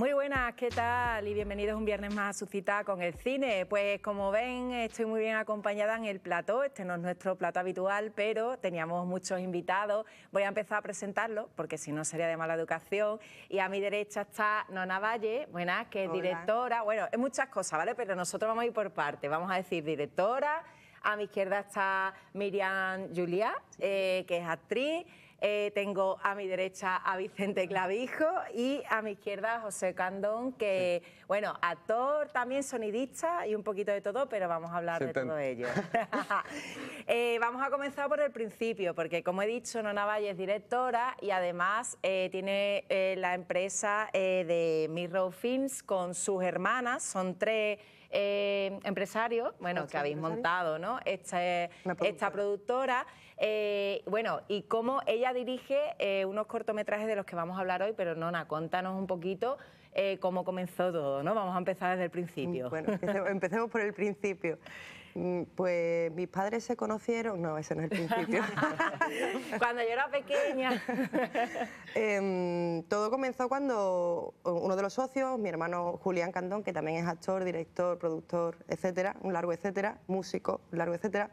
Muy buenas, ¿qué tal? Y bienvenidos un viernes más a su cita con el cine. Pues como ven, estoy muy bien acompañada en el plató. Este no es nuestro plato habitual, pero teníamos muchos invitados. Voy a empezar a presentarlo porque si no sería de mala educación. Y a mi derecha está Nona Valle, buenas, que es directora. Bueno, es muchas cosas, ¿vale? Pero nosotros vamos a ir por partes. Vamos a decir directora. A mi izquierda está Miriam Julia, eh, que es actriz. Eh, tengo a mi derecha a Vicente Clavijo y a mi izquierda a José Candón, que, bueno, actor, también sonidista y un poquito de todo, pero vamos a hablar de todo ello. Eh, vamos a comenzar por el principio, porque como he dicho, Nona Valle es directora y además eh, tiene la empresa de Mirror Films con sus hermanas, son tres empresarios, bueno, ah, que habéis montado, ¿no? Este, esta productora. Eh, bueno, y cómo ella dirige eh, unos cortometrajes de los que vamos a hablar hoy, pero Nona, contanos un poquito eh, cómo comenzó todo, ¿no? Vamos a empezar desde el principio. Mm, bueno, empecemos, por el principio. Mm, pues mis padres se conocieron, no, ese no es el principio. cuando yo era pequeña. Em, todo comenzó cuando uno de los socios, mi hermano Julián Candón, que también es actor, director, productor, etcétera, un largo etcétera, músico, un largo etcétera,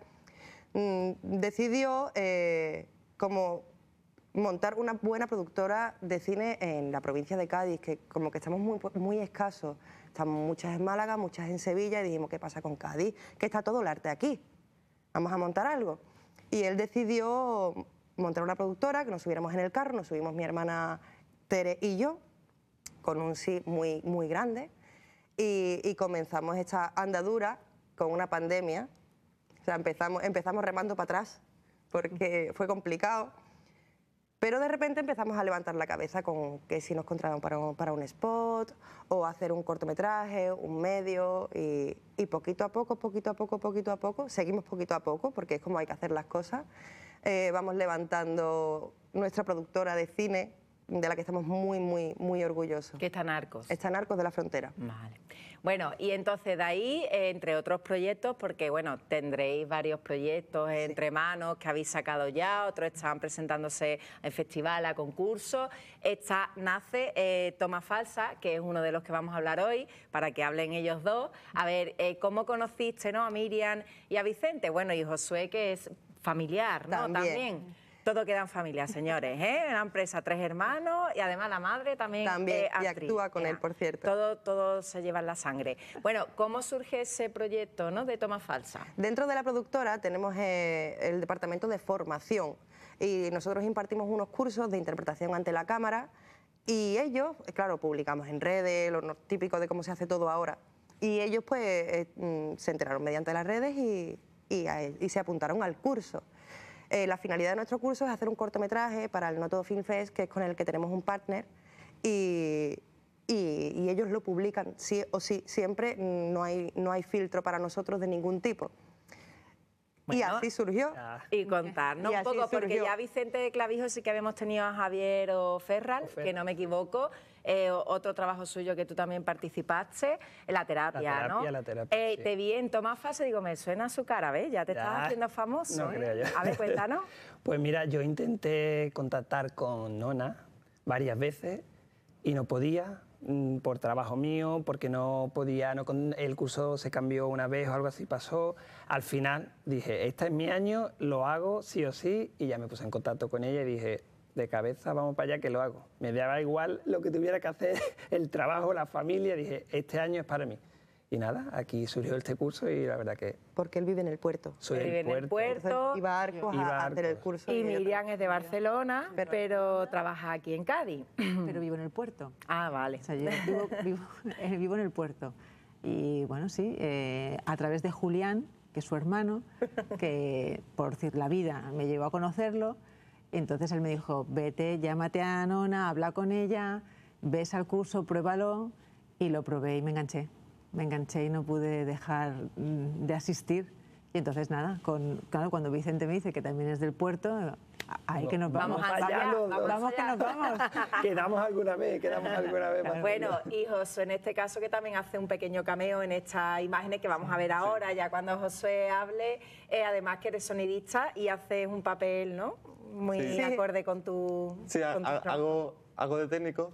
Mm, decidió eh, como montar una buena productora de cine en la provincia de Cádiz, que como que estamos muy, muy escasos. Estamos muchas en Málaga, muchas en Sevilla, y dijimos, ¿qué pasa con Cádiz? Que está todo el arte aquí. Vamos a montar algo. Y él decidió montar una productora, que nos subiéramos en el carro, nos subimos mi hermana Tere y yo, con un sí muy, muy grande, y, y comenzamos esta andadura con una pandemia o sea, empezamos, empezamos remando para atrás porque fue complicado. Pero de repente empezamos a levantar la cabeza con que si nos contrataban para un, para un spot o hacer un cortometraje, un medio y, poquito a poco, poquito a poco, poquito a poco, seguimos poquito a poco porque es como hay que hacer las cosas. Eh, vamos levantando nuestra productora de cine de la que estamos muy, muy, muy orgullosos. Que está Arcos. Está Arcos de la Frontera. Bueno, y entonces de ahí, entre otros proyectos, porque bueno, tendréis varios proyectos entre manos que habéis sacado ya, otros están presentándose en festival, a concurso. Esta nace eh, Toma Falsa, que es uno de los que vamos a hablar hoy, para que hablen ellos dos. A ver, eh, ¿cómo conociste ¿no? a Miriam y a Vicente? Bueno, y Josué, que es familiar, ¿no? También. Todo queda en familia, señores. ¿eh? Una empresa, tres hermanos y además la madre también. También, eh, actúa con él, por cierto. Todo, todo se lleva en la sangre. Bueno, ¿cómo surge ese proyecto ¿no? de Toma Falsa? Dentro de la productora tenemos eh, el departamento de formación y nosotros impartimos unos cursos de interpretación ante la cámara y ellos, eh, claro, publicamos en redes, lo típico de cómo se hace todo ahora. Y ellos pues mm, se enteraron mediante las redes y, y se apuntaron al curso. Eh, la finalidad de nuestro curso es hacer un cortometraje para el Noto Film Fest, que es con el que tenemos un partner, y, ellos lo publican sí o sí, siempre no hay, no hay filtro para nosotros de ningún tipo. y así surgió. Y contarnos un poco, porque ya Vicente de Clavijo sí que habíamos tenido a Javier o Ferral. que no me equivoco, eh, otro trabajo suyo que tú también participaste, la terapia, la terapia ¿no? La terapia, eh, Te vi en Tomás Fase, digo, me suena su cara, ¿ves? Ya te estás haciendo famoso. No ¿eh? yo. A ver, cuéntanos. pues mira, yo intenté contactar con Nona varias veces y no podía mm, por trabajo mío, porque no podía, no, el curso se cambió una vez o algo así pasó. Al final dije, este es mi año, lo hago sí o sí, y ya me puse en contacto con ella y dije, de cabeza, vamos para allá que lo hago. Me daba igual lo que tuviera que hacer, el trabajo, la familia, dije, este año es para mí. Y nada, aquí surgió este curso y la verdad que... Porque él vive en el puerto. Soy vive en el puerto. y a Arcos, a hacer el curso. Y, es de Barcelona, pero, trabaja aquí en Cádiz. Pero vivo en el puerto. Ah, vale. O sea, yo vivo, eh, en el puerto. Y bueno, sí, eh, a través de Julián, que es su hermano, que por decir la vida me llevó a conocerlo, entonces él me dijo, vete, llámate a Nona, habla con ella, ves al curso, pruébalo. Y lo probé y me enganché. Me enganché y no pude dejar mm, de asistir. Y entonces nada, claro, cuando Vicente me dice que también es del puerto, ahí que nos vamos. Vamos, allá, vamos, vamos, que nos vamos. quedamos alguna vez, quedamos alguna vez. bueno, y Josué en este caso que también hace un pequeño cameo en esta imagen que vamos a ver ahora, ya cuando Josué hable, eh, además que eres sonidista y haces un papel, ¿no? muy acorde con tu. Sí, hago, de técnico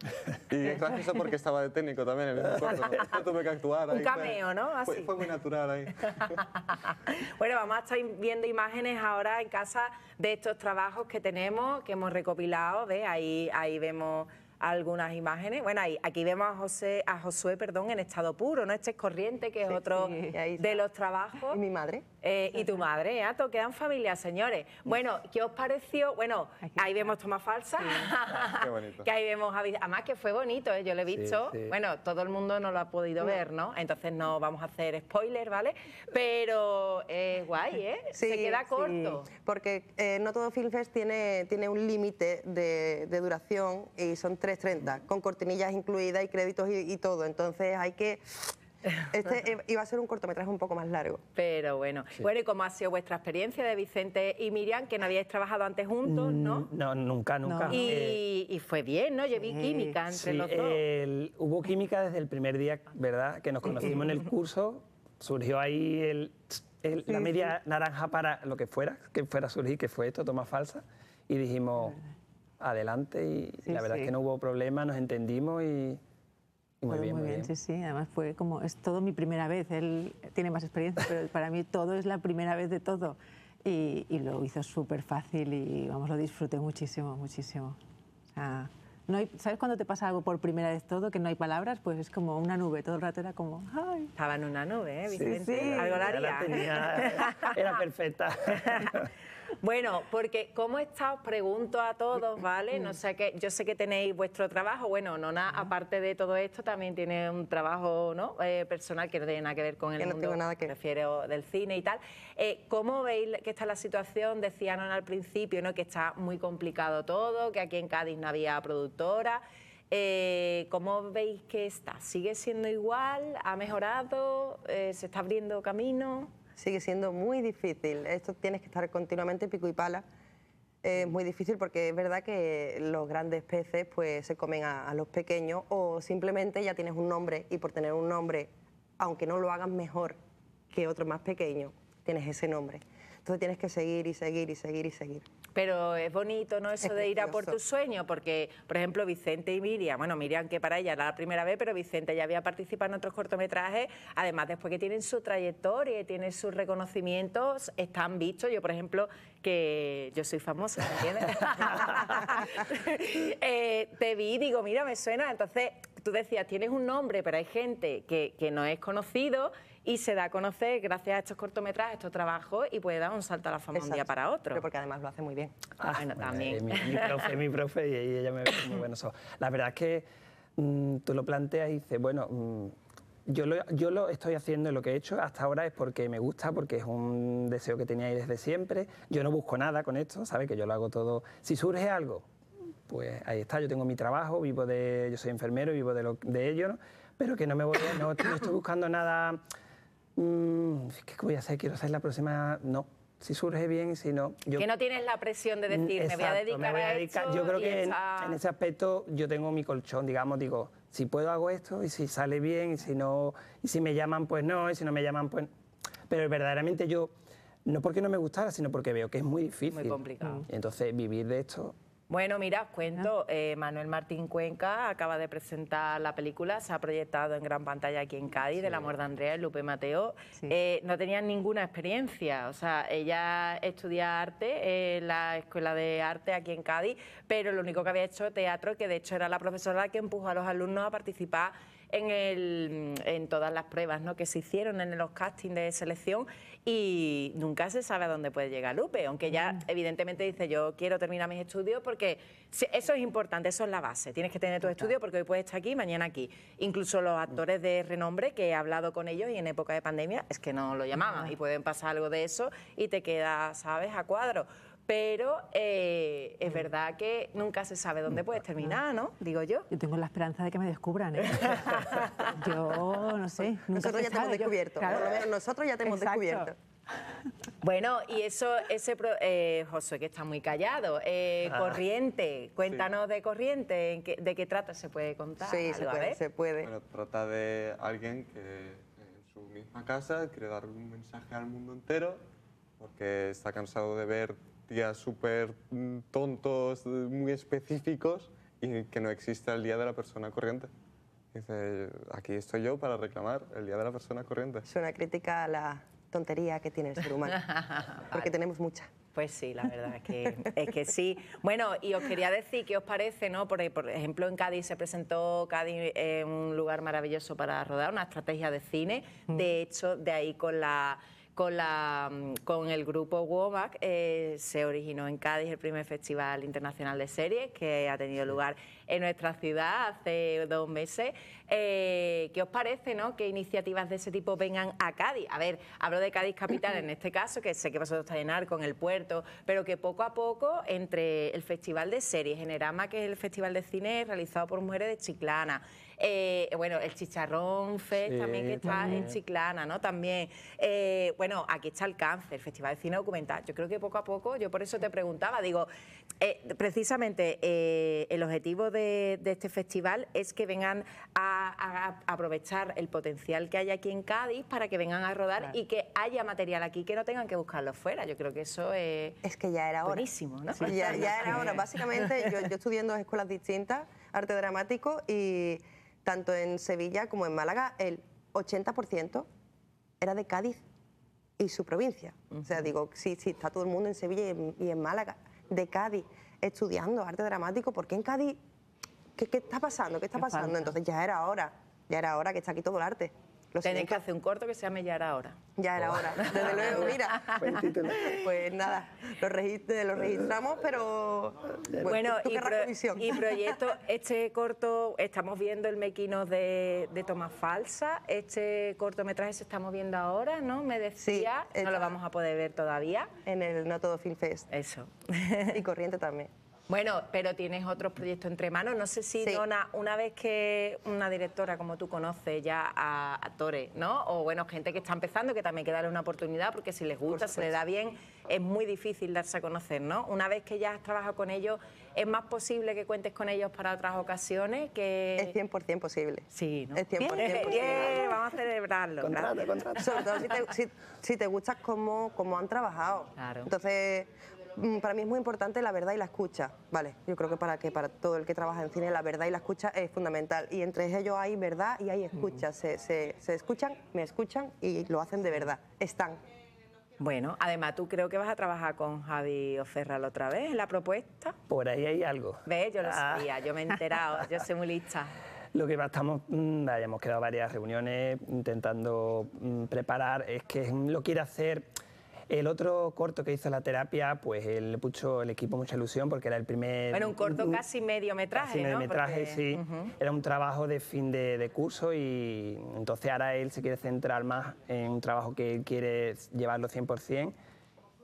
y es eso porque estaba de técnico también en tuve que actuar Un cameo, ¿no? Fue, muy natural ahí. bueno, vamos a estar viendo imágenes ahora en casa de estos trabajos que tenemos, que hemos recopilado. Ahí, ahí vemos algunas imágenes. Bueno, aquí vemos a José, a Josué, perdón, en estado puro, ¿no? Este es corriente, que es otro de los trabajos. mi madre? Eh, y tu madre, Ato, ¿eh? quedan familias, señores. Bueno, ¿qué os pareció? Bueno, ahí vemos toma falsa. Ah, qué bonito. Que ahí vemos, además que fue bonito, ¿eh? yo lo he visto. Bueno, todo el mundo no lo ha podido ver, ¿no? Entonces no vamos a hacer spoiler, ¿vale? Pero es eh, guay, ¿eh? Se queda corto. Porque no todo Filmfest tiene, tiene un límite de, duración y son 3.30, con cortinillas incluidas y créditos y todo. Entonces hay que este eh, iba a ser un cortometraje un poco más largo. Pero bueno. Bueno, ¿y cómo ha sido vuestra experiencia de Vicente y Miriam, que no habíais trabajado antes juntos, mm, no? No, nunca, nunca. Eh, y, fue bien, ¿no? llevé química entre sí, los dos. hubo química desde el primer día, ¿verdad? Que nos conocimos en el curso. Surgió ahí el, la media naranja para lo que fuera, que fuera a surgir, que fue esto, toma falsa. Y dijimos, adelante. Y, y la verdad es que no hubo problema, nos entendimos y muy bien, bien, sí, sí. Además fue como, es todo mi primera vez. Él tiene más experiencia, pero para mí todo es la primera vez de todo. Y, lo hizo súper fácil y, vamos, lo disfruté muchísimo, muchísimo. no ¿Sabes cuando te pasa algo por primera vez todo, que no hay palabras? Pues es como una nube, todo el rato era como, ¡ay! Estaba en una nube, ¿eh, Sí, sí. Algo la haría. tenía, era perfecta. Bueno, porque ¿cómo está? Os pregunto a todos, ¿vale? No sé que yo sé que tenéis vuestro trabajo, bueno, no aparte de todo esto, también tiene un trabajo ¿no? Eh, personal que no tiene nada que ver con el mundo, nada que refiero del cine y tal. Eh, ¿Cómo veis que está la situación? Decía Decían al principio, ¿no? Que está muy complicado todo, que aquí en Cádiz no había productora. Eh, ¿Cómo veis que está? ¿Sigue siendo igual? ¿Ha mejorado? Eh, ¿Se está abriendo camino? sigue siendo muy difícil. Esto tienes que estar continuamente pico y pala. Es muy difícil porque es verdad que los grandes peces pues se comen a, a, los pequeños o simplemente ya tienes un nombre y por tener un nombre, aunque no lo hagas mejor que otro más pequeño, tienes ese nombre. ...tú tienes que seguir y seguir y seguir y seguir. Pero es bonito, ¿no? Eso de ir a por tu sueño, porque, por ejemplo, Vicente y Miriam, bueno, Miriam que para ella era la primera vez, pero Vicente ya había participado en otros cortometrajes, además después que tienen su trayectoria y tienen sus reconocimientos, están vistos. Yo, por ejemplo, que yo soy famosa, ¿me entiendes? Eh, te vi y digo, mira, me suena. Entonces, tú decías, tienes un nombre, pero hay gente que no es conocido y se da a conocer gracias a estos cortometrajes, estos trabajos y puede dar un salto a la fama un día para otro. porque además lo hace muy bien. Ah, ah bueno, también. Eh, mi, profe, mi profe y ella me ve muy bueno. la verdad es que mm, tú lo planteas y dices, bueno, mm, yo lo, yo lo, estoy haciendo y lo que he hecho hasta ahora es porque me gusta, porque es un deseo que tenía ahí desde siempre. Yo no busco nada con esto, ¿sabes? Que yo lo hago todo. Si surge algo, pues ahí está, yo tengo mi trabajo, vivo de, yo soy enfermero, vivo de, de ello, ¿no? pero que no me voy, a, no estoy buscando nada mmm, ¿qué voy a hacer? Quiero hacer la próxima. No, si surge bien, si no. Yo... que no tienes la presión de decir, me voy a dedicar, a Yo creo que en, en, ese aspecto yo tengo mi colchón, digamos, digo, si puedo hago esto y si sale bien y si no, y si me llaman, pues no, y si no me llaman, pues. Pero verdaderamente yo, no porque no me gustara, sino porque veo que es muy difícil. Muy complicado. Entonces, vivir de esto bueno, mira, os cuento, eh, Manuel Martín Cuenca acaba de presentar la película, se ha proyectado en gran pantalla aquí en Cádiz, de la muerte de Andrea y Lupe Mateo. Eh, no tenían ninguna experiencia, o sea, ella estudia arte en la Escuela de Arte aquí en Cádiz, pero lo único que había hecho teatro, que de hecho era la profesora la que empujó a los alumnos a participar en, todas las pruebas que se hicieron en los castings de selección y nunca se sabe a dónde puede llegar Lupe, aunque ya evidentemente dice yo quiero terminar mis estudios porque eso es importante, eso es la base, tienes que tener tus estudios porque hoy puedes estar aquí, mañana aquí. Incluso los actores de renombre que he hablado con ellos y en época de pandemia es que no lo llamaban y pueden pasar algo de eso y te quedas, ¿sabes?, a cuadro pero eh, es verdad que nunca se sabe dónde puedes terminar, ¿no? Digo yo. Yo tengo la esperanza de que me descubran, ¿eh? yo no sé. nosotros ya te descubierto, por lo menos nosotros ya te hemos descubierto. Bueno, y eso, ese eh, José, que está muy callado. Ah, corriente, cuéntanos de corriente, ¿de qué trata? ¿Se puede contar? Sí, se puede, se puede. Bueno, trata de alguien que en su misma casa quiere dar un mensaje al mundo entero porque está cansado de ver días súper mm, tontos, mm, muy específicos y que no exista el día de la persona corriente. Dice, aquí estoy yo para reclamar el día de la persona corriente. Es una crítica a la tontería que tiene el ser humano, porque tenemos mucha. Pues sí, la verdad es que, es que sí. Bueno, y os quería decir qué os parece, ¿no? Por, por ejemplo, en Cádiz se presentó Cádiz en un lugar maravilloso para rodar, una estrategia de cine. De hecho, de ahí con la con, la, con el grupo WOMAC. Eh, se originó en Cádiz el primer Festival Internacional de Series que ha tenido lugar en nuestra ciudad hace dos meses. Eh, ¿Qué os parece ¿no? que iniciativas de ese tipo vengan a Cádiz? A ver, hablo de Cádiz Capital en este caso, que sé que vosotros estáis en con el puerto, pero que poco a poco entre el Festival de Series, Generama, que es el Festival de Cine realizado por mujeres de Chiclana, eh, bueno, el Chicharrón Fest también que está en Chiclana, ¿no? También, eh, bueno, aquí está el el Festival de Cine Documental. Yo creo que poco a poco, yo por eso te preguntaba, digo, precisamente el objetivo de de, este festival es que vengan a, aprovechar el potencial que hay aquí en Cádiz para que vengan a rodar y que haya material aquí que no tengan que buscarlo fuera. Yo creo que eso es, es que ya era buenísimo, ¿no? Sí, ya, era hora. Básicamente yo, estudié en dos escuelas distintas, arte dramático, y tanto en Sevilla como en Málaga el 80% era de Cádiz y su provincia. O sea, digo, si sí, está todo el mundo en Sevilla y en, y en Málaga, de Cádiz, estudiando arte dramático, porque en Cádiz ¿Qué, está pasando? ¿Qué está pasando? Entonces ya era hora, ya era hora que está aquí todo el arte. Tenéis que hacer un corto que se llame Ya era hora. Ya era oh. hora, desde luego, mira. pues nada, lo, registramos, pero... Bueno, y, proyecto, este corto, estamos viendo el mequino de, de Tomás Falsa, este cortometraje se estamos viendo ahora, ¿no? Me decía, no lo vamos a poder ver todavía. En el No Todo Film Fest. Eso. y Corriente también. Bueno, pero tienes otros proyectos entre manos. No sé si, Dona, una vez que una directora como tú conoce ya a, actores, ¿no? O bueno, gente que está empezando, que también hay que darle una oportunidad, porque si les gusta, se le da bien, es muy difícil darse a conocer, ¿no? Una vez que ya has trabajado con ellos, ¿es más posible que cuentes con ellos para otras ocasiones? que Es 100% posible. Sí, Es 100%, posible. Bien, vamos a celebrarlo. Contrato, contrato. Sobre todo si te, si, si te gustas cómo, cómo han trabajado. Claro. Entonces Mm, para mí es muy importante la verdad y la escucha, ¿vale? Yo creo que para, que para todo el que trabaja en cine la verdad y la escucha es fundamental. Y entre ellos hay verdad y hay escucha. Mm. Se, escuchan, me escuchan y lo hacen de verdad. Están. Bueno, además tú creo que vas a trabajar con Javi Oferral otra vez, en la propuesta. Por ahí hay algo. Ve, yo lo ah. sabía, yo me he enterado, yo soy muy lista. Lo que estamos, mm, hemos quedado varias reuniones intentando preparar, es que lo quiere hacer el otro corto que hizo la terapia, pues le puso el equipo mucha ilusión porque era el primer... Bueno, un corto casi medio metraje, medio ¿no? sí. Era un trabajo de fin de, curso y entonces ahora él se quiere centrar más en un trabajo que él quiere llevarlo 100%.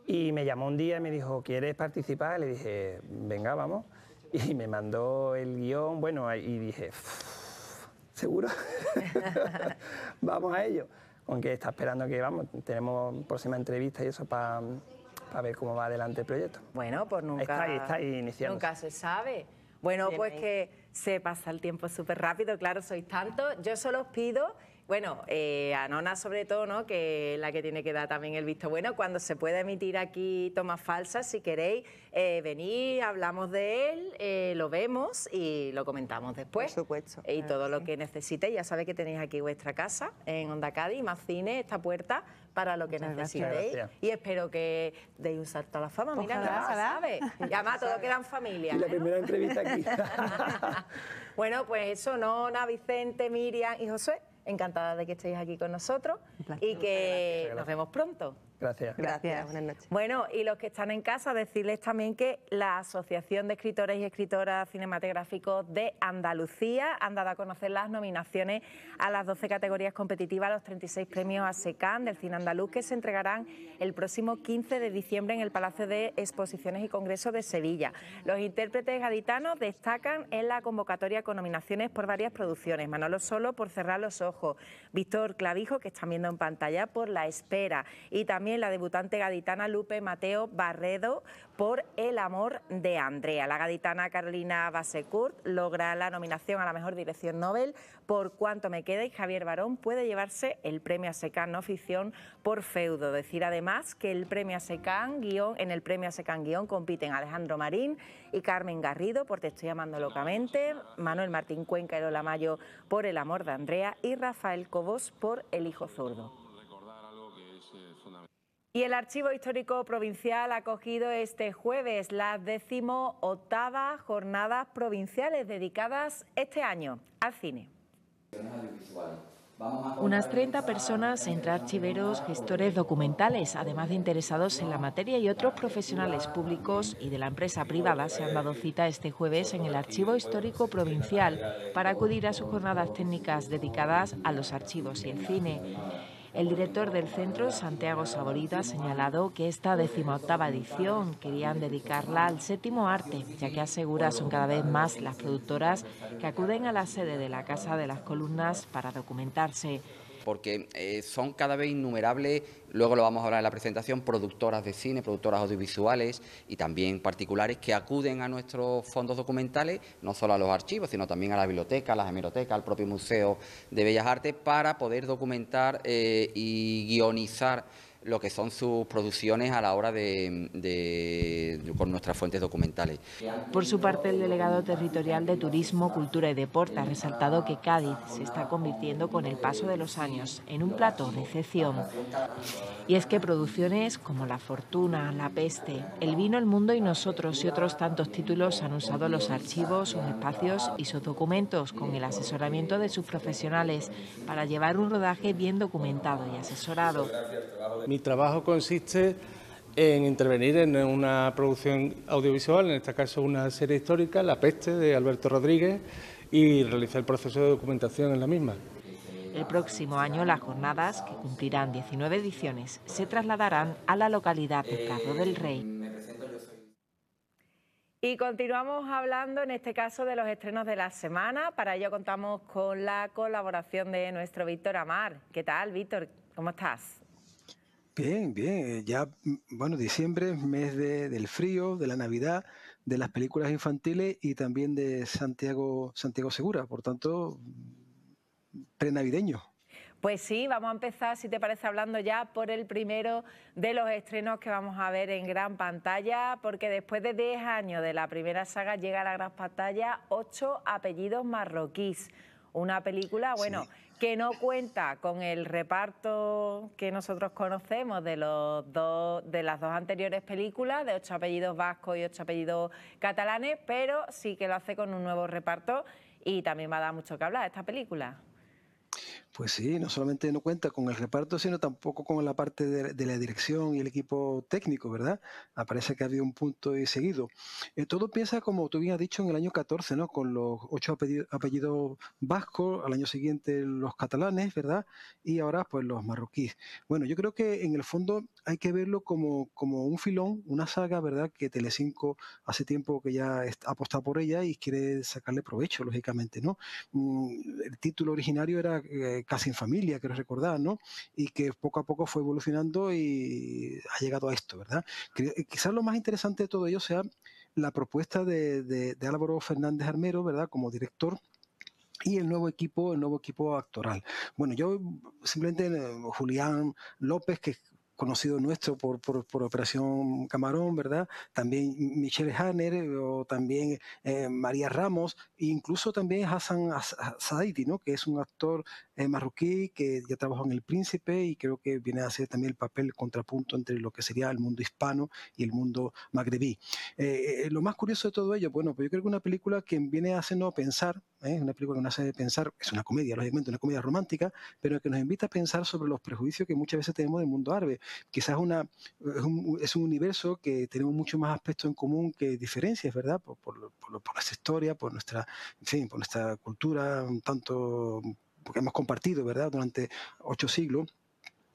Y me llamó un día y me dijo, ¿quieres participar? le dije, venga, vamos. Y me mandó el guión, bueno, y dije, ¿seguro? vamos a ello aunque está esperando que vamos, tenemos próxima entrevista y eso para ver cómo va adelante el proyecto. Bueno, pues nunca. Está iniciando. Nunca se sabe. Bueno, pues que se pasa el tiempo súper rápido, claro, sois tanto Yo solo os pido bueno, eh, a Nona sobre todo, ¿no? que es la que tiene que dar también el visto bueno. Cuando se puede emitir aquí Tomas Falsas, si queréis, eh, venid, hablamos de él, eh, lo vemos y lo comentamos después. Por supuesto. Y todo lo que necesitéis, ya sabéis que tenéis aquí vuestra casa en Onda Cádiz, más cine, esta puerta para lo que necesitéis. Y espero que deis usar toda a la fama. Mira, gracias, más, Y además, todos quedan familia. la primera entrevista aquí. bueno, pues eso, Nona, Vicente, Miriam y José encantada de que estéis aquí con nosotros y que nos vemos pronto. Gracias. Gracias. Buenas noches. Bueno, y los que están en casa, decirles también que la Asociación de Escritores y Escritoras Cinematográficos de Andalucía han dado a conocer las nominaciones a las 12 categorías competitivas, los 36 premios asecan del cine andaluz que se entregarán el próximo 15 de diciembre en el Palacio de Exposiciones y Congresos de Sevilla. Los intérpretes gaditanos destacan en la convocatoria con nominaciones por varias producciones. Manolo Solo por Cerrar los Ojos, Víctor Clavijo, que están viendo en pantalla, por La Espera y también la debutante gaditana Lupe Mateo Barredo por El amor de Andrea. La gaditana Carolina Basecourt logra la nominación a la mejor dirección Nobel por Cuánto me queda y Javier Barón puede llevarse el premio ASECAN no ficción por feudo. Decir además que el premio en el premio asecan guión compiten Alejandro Marín y Carmen Garrido por Te estoy llamando locamente, Manuel Martín Cuenca y Lola Mayo por El amor de Andrea y Rafael Cobos por El hijo zurdo. Y el Archivo Histórico Provincial ha acogido este jueves las décimo jornadas provinciales dedicadas este año al cine. Unas 30 personas, entre archiveros, gestores documentales, además de interesados en la materia y otros profesionales públicos y de la empresa privada, se han dado cita este jueves en el Archivo Histórico Provincial para acudir a sus jornadas técnicas dedicadas a los archivos y el cine. El director del centro, Santiago Saborito, ha señalado que esta decimoctava edición querían dedicarla al séptimo arte, ya que asegura son cada vez más las productoras que acuden a la sede de la Casa de las Columnas para documentarse porque eh, son cada vez innumerables, luego lo vamos a hablar en la presentación, productoras de cine, productoras audiovisuales y también particulares que acuden a nuestros fondos documentales, no solo a los archivos, sino también a la biblioteca, a las hemerotecas, al propio Museo de Bellas Artes, para poder documentar eh, y guionizar lo que son sus producciones a la hora de, con nuestras fuentes documentales. Por su parte, el delegado territorial de Turismo, Cultura y Deporte ha resaltado que Cádiz se está convirtiendo con el paso de los años en un plato de excepción. Y es que producciones como La Fortuna, La Peste, El Vino, El Mundo y Nosotros y otros tantos títulos han usado los archivos, sus espacios y sus documentos con el asesoramiento de sus profesionales para llevar un rodaje bien documentado y asesorado. Mi trabajo consiste en intervenir en una producción audiovisual, en este caso una serie histórica, La peste, de Alberto Rodríguez, y realizar el proceso de documentación en la misma. El próximo año las jornadas, que cumplirán 19 ediciones, se trasladarán a la localidad de Cabo del Rey. Y continuamos hablando en este caso de los estrenos de la semana. Para ello contamos con la colaboración de nuestro Víctor Amar. ¿Qué tal, Víctor? ¿Cómo estás? Bien, bien. Eh, ya, mm, bueno, diciembre, mes de, del frío, de la Navidad, de las películas infantiles y también de Santiago, Santiago Segura. Por tanto, prenavideño. Pues sí, vamos a empezar, si te parece, hablando ya por el primero de los estrenos que vamos a ver en gran pantalla, porque después de 10 años de la primera saga llega a la gran pantalla Ocho apellidos marroquíes una película, bueno, que no cuenta con el reparto que nosotros conocemos de, los dos, de las dos anteriores películas, de ocho apellidos vascos y ocho apellidos catalanes, pero sí que lo hace con un nuevo reparto y también me ha dado mucho que hablar esta película. Pues sí, no solamente no cuenta con el reparto, sino tampoco con la parte de, la dirección y el equipo técnico, ¿verdad? Aparece ah, que ha habido un punto y seguido. Eh, todo piensa como tú bien has dicho, en el año 14, ¿no? Con los ocho apellidos, apellidos vascos, al año siguiente los catalanes, ¿verdad? Y ahora, pues los marroquíes. Bueno, yo creo que en el fondo hay que verlo como, como un filón, una saga, ¿verdad? Que Telecinco hace tiempo que ya ha apostado por ella y quiere sacarle provecho, lógicamente, ¿no? Mm, el título originario era eh, Casi en Familia, quiero recordar, ¿no? Y que poco a poco fue evolucionando y ha llegado a esto, ¿verdad? Eh, quizás lo más interesante de todo ello sea la propuesta de, Álvaro Fernández Armero, ¿verdad? Como director y el nuevo equipo, el nuevo equipo actoral. Bueno, yo simplemente eh, Julián López, que conocido nuestro por, por, Operación Camarón, ¿verdad? También Michelle Hanner eh, o también eh, María Ramos, e incluso también Hassan Saidi, ¿no? Que es un actor eh, marroquí que ya trabajó en El Príncipe y creo que viene a hacer también el papel contrapunto entre lo que sería el mundo hispano y el mundo magrebí. lo más curioso de todo ello, bueno, pues yo creo que una película que viene a hacernos pensar, una película que nos hace pensar, es una comedia, lógicamente, una comedia romántica, pero que nos invita a pensar sobre los prejuicios que muchas veces tenemos del mundo árabe Quizás es, un, universo que tenemos mucho más aspectos en común que diferencias, ¿verdad? Por, por, por, por nuestra historia, por nuestra, cultura, tanto porque hemos compartido, ¿verdad?, durante ocho siglos.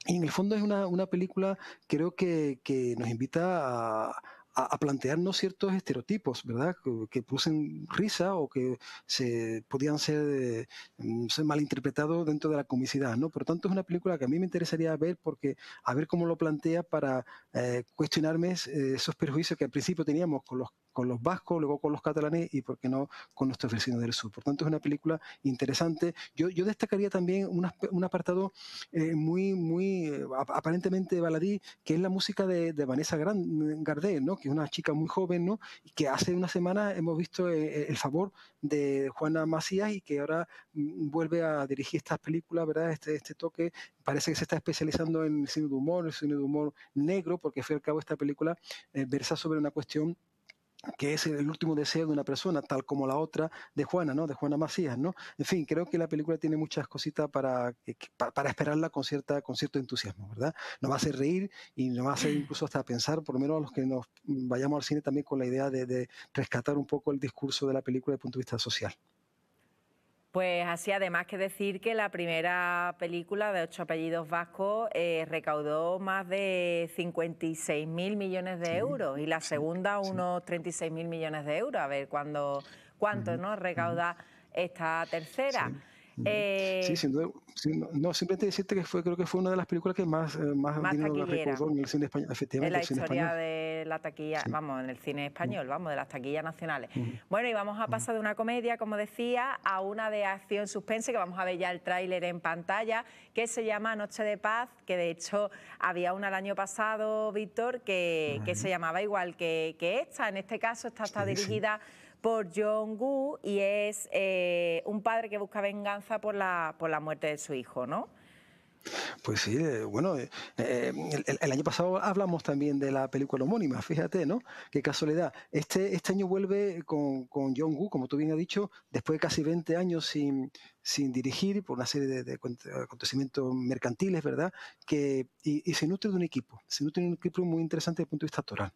Y en el fondo es una, una película, creo que nos invita a, a, plantearnos ciertos estereotipos, ¿verdad? Que, pusen risa o que se podían mm, ser, malinterpretados dentro de la comicidad, ¿no? Por tanto, es una película que a mí me interesaría ver porque a ver cómo lo plantea para eh, cuestionarme eh, esos perjuicios que al principio teníamos con los con los vascos, luego con los catalanes y, por qué no, con nuestros vecinos del sur. Por tanto, es una película interesante. Yo, yo destacaría también un, apartado eh, muy, muy eh, aparentemente baladí, que es la música de, Vanessa Grand, ¿no? que es una chica muy joven ¿no? y que hace una semana hemos visto eh, el favor de Juana Macías y que ahora mm, vuelve a dirigir estas películas, ¿verdad? Este, este toque parece que se está especializando en cine de humor, el cine de humor negro, porque fue al cabo esta película eh, versa sobre una cuestión que es el último deseo de una persona, tal como la otra de Juana, ¿no? De Juana Macías, ¿no? En fin, creo que la película tiene muchas cositas para, eh, esperarla con, con cierto entusiasmo, ¿verdad? Nos va a hacer reír y nos va a hacer incluso hasta pensar, por lo menos a los que nos vayamos al cine también con la idea de, de rescatar un poco el discurso de la película desde el punto de vista social. Pues así, además que decir que la primera película de Ocho Apellidos Vascos eh, recaudó más de 56 mil millones de euros y la segunda unos 36 mil millones de euros. A ver cuánto recauda esta tercera. Eh, sí, sin duda, no, simplemente decirte que fue, creo que fue una de las películas que más, ha eh, recordó en el cine español, efectivamente. En la historia de la taquilla, vamos, en el cine español, vamos, de las taquillas nacionales. Bueno, y vamos a pasar de una comedia, como decía, a una de acción suspense, que vamos a ver ya el tráiler en pantalla, que se llama Noche de Paz, que de hecho había una el año pasado, Víctor, que, se llamaba igual que, que esta. En este caso, esta está dirigida por John gu y es eh, un padre que busca venganza por la, por la muerte de su hijo, ¿no? Pues sí, eh, bueno, eh, el, año pasado hablamos también de la película homónima, fíjate, ¿no? Qué casualidad. Este, este año vuelve con, con John Woo, como tú bien has dicho, después de casi 20 años sin, sin dirigir por una serie de, acontecimientos mercantiles, ¿verdad? Que, y, y, se nutre de un equipo, se nutre de un equipo muy interesante desde el punto de vista actoral.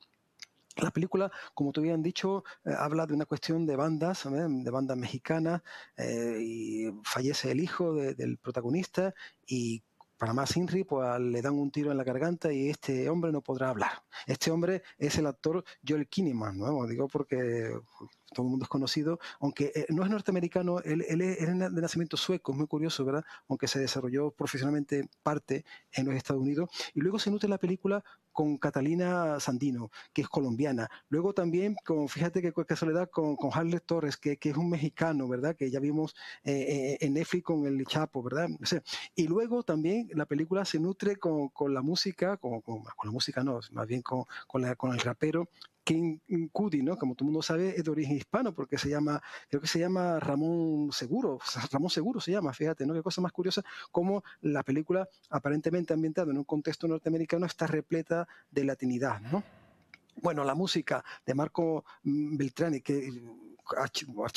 La película, como te habían dicho, eh, habla de una cuestión de bandas, de bandas mexicanas, eh, y fallece el hijo del protagonista y para más Inri, pues, le dan un tiro en la garganta y este hombre no podrá hablar. Este hombre es el actor Joel Kinnaman, digo porque todo el mundo es conocido, aunque eh, no es norteamericano, él, es, de nacimiento sueco, es muy curioso, ¿verdad? Aunque se desarrolló profesionalmente parte en los Estados Unidos. Y luego se nutre la película con Catalina Sandino, que es colombiana. Luego también, con, fíjate que casualidad, con, con Harles Torres, que, es un mexicano, ¿verdad? Que ya vimos eh, eh, en Netflix con El Chapo, ¿verdad? y luego también la película se nutre con, la música, con, con, la música no, más bien con, con el rapero King Cudi, ¿no? Como todo el mundo sabe, es de origen hispano porque se llama, creo que se llama Ramón Seguro, Ramón Seguro se llama, fíjate, ¿no? Qué cosa más curiosa, como la película aparentemente ambientada en un contexto norteamericano está repleta de latinidad, ¿no? Bueno, la música de Marco mm, Beltrani, que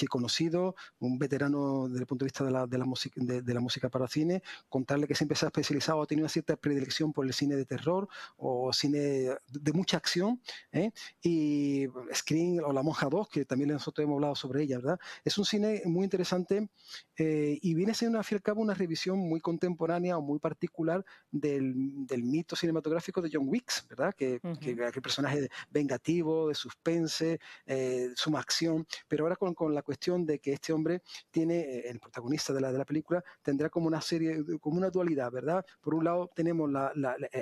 conocido, un veterano desde el punto de vista de la, de la, música, de, la música para cine, contarle que siempre se ha especializado, ha tenido una cierta predilección por el cine de terror o cine de mucha acción, ¿eh? y Screen o La Monja 2, que también nosotros hemos hablado sobre ella, ¿verdad? Es un cine muy interesante eh, y viene siendo, al fin y al cabo, una revisión muy contemporánea o muy particular del, del mito cinematográfico de John Wicks, ¿verdad? Que, que, el personaje vengativo, de suspense, eh, suma acción, pero pero ahora con, la cuestión de que este hombre tiene, eh, el protagonista de la, película, tendrá como una serie, eh, como una dualidad, ¿verdad? Por un lado tenemos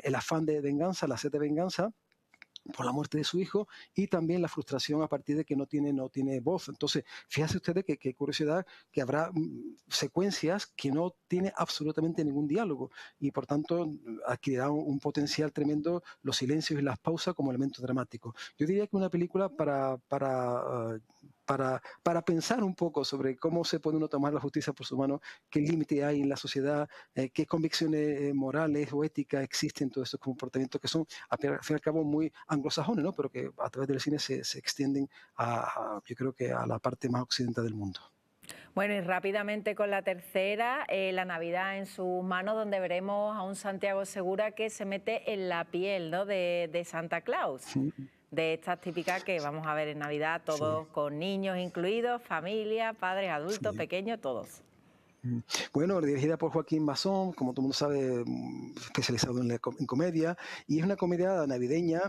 el afán de venganza, la sed de venganza, por la muerte de su hijo y también la frustración a partir de que no tiene, no tiene voz. Entonces, fíjense ustedes que, qué curiosidad que habrá mm, secuencias que no tiene absolutamente ningún diálogo y por tanto adquirirá un, potencial tremendo los silencios y las pausas como elemento dramático. Yo diría que una película para, para ah, para, para, pensar un poco sobre cómo se puede uno tomar la justicia por su mano, qué límite hay en la sociedad, eh, qué convicciones eh, morales o éticas existen, todos estos comportamientos que son, al fin y al cabo, muy anglosajones, ¿no? pero que a través del cine se, se extienden, a, yo creo que a la parte más occidental del mundo. Bueno, y rápidamente con la tercera, eh, la Navidad en sus manos, donde veremos a un Santiago Segura que se mete en la piel ¿no? de, de Santa Claus. Sí de estas típicas que vamos a ver en Navidad, todos con niños incluidos, familia, padres, adultos, pequeños, todos. Mm. Bueno, dirigida por Joaquín Mazón, como todo el mundo sabe, mm, especializado en comedia, y es una comedia navideña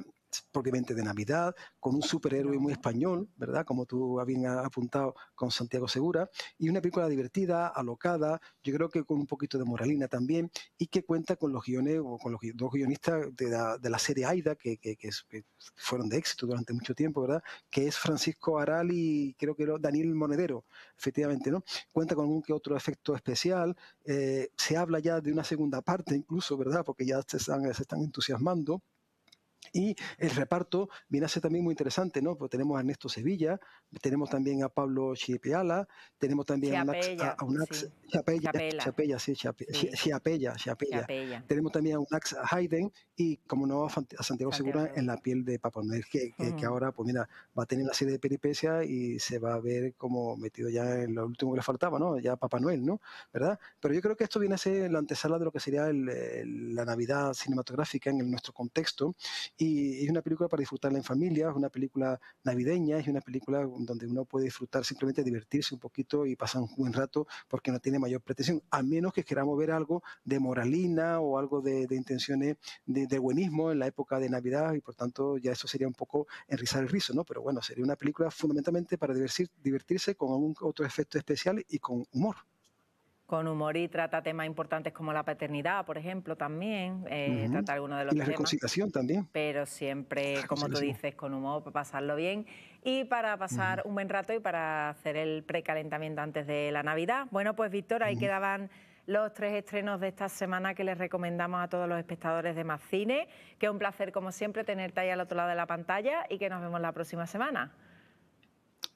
propiamente de Navidad, con un superhéroe muy español, ¿verdad? Como tú habías apuntado con Santiago Segura, y una película divertida, alocada, yo creo que con un poquito de moralina también, y que cuenta con los guiones o con los dos guionistas de la, serie Aida, que, fueron de éxito durante mucho tiempo, ¿verdad? Que es Francisco Aral y creo que era Daniel Monedero, efectivamente, ¿no? Cuenta con algún que otro efecto especial, eh, se habla ya de una segunda parte incluso, ¿verdad? Porque ya se están, se están entusiasmando. Y el reparto viene a ser también muy interesante, ¿no? Porque tenemos a Ernesto Sevilla, tenemos también a Pablo Chipiala, tenemos también a Unax, Chapella, sí, Tenemos también a Unax Hayden y, como no, a Santiago, Segura en la piel de Papá Noel, que, ahora, pues mira, va a tener una serie de peripecias y se va a ver como metido ya en lo último que le faltaba, ¿no? Ya Papá Noel, ¿no? ¿Verdad? Pero yo creo que esto viene a ser la antesala de lo que sería la Navidad cinematográfica en nuestro contexto y es una película para disfrutarla en familia, es una película navideña, es una película donde uno puede disfrutar simplemente divertirse un poquito y pasar un buen rato porque no tiene mayor pretensión, a menos que queramos ver algo de moralina o algo de, intenciones de, buenismo en la época de Navidad y por tanto ya eso sería un poco enrizar el rizo, ¿no? Pero bueno, sería una película fundamentalmente para divertirse con algún otro efecto especial y con humor con humor y trata temas importantes como la paternidad, por ejemplo, también, eh, trata algunos de los y la temas, también. Pero siempre, como tú dices, con humor, para pasarlo bien y para pasar un buen rato y para hacer el precalentamiento antes de la Navidad. Bueno, pues Víctor, ahí quedaban los tres estrenos de esta semana que les recomendamos a todos los espectadores de Más Cine, que es un placer, como siempre, tenerte ahí al otro lado de la pantalla y que nos vemos la próxima semana.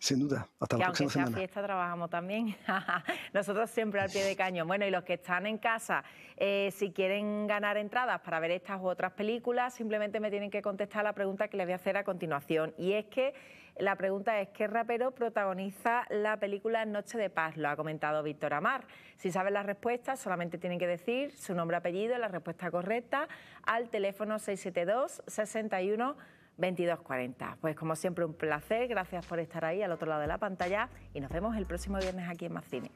Sin duda, hasta la aunque fiesta trabajamos también. Nosotros siempre al pie de caño. Bueno, y los que están en casa, eh, si quieren ganar entradas para ver estas u otras películas, simplemente me tienen que contestar la pregunta que les voy a hacer a continuación. Y es que la pregunta es, ¿qué rapero protagoniza la película Noche de Paz? Lo ha comentado Víctor Amar. Si saben la respuesta, solamente tienen que decir su nombre, apellido, la respuesta correcta al teléfono 672 61 22.40. Pues como siempre un placer, gracias por estar ahí al otro lado de la pantalla y nos vemos el próximo viernes aquí en Más Cine.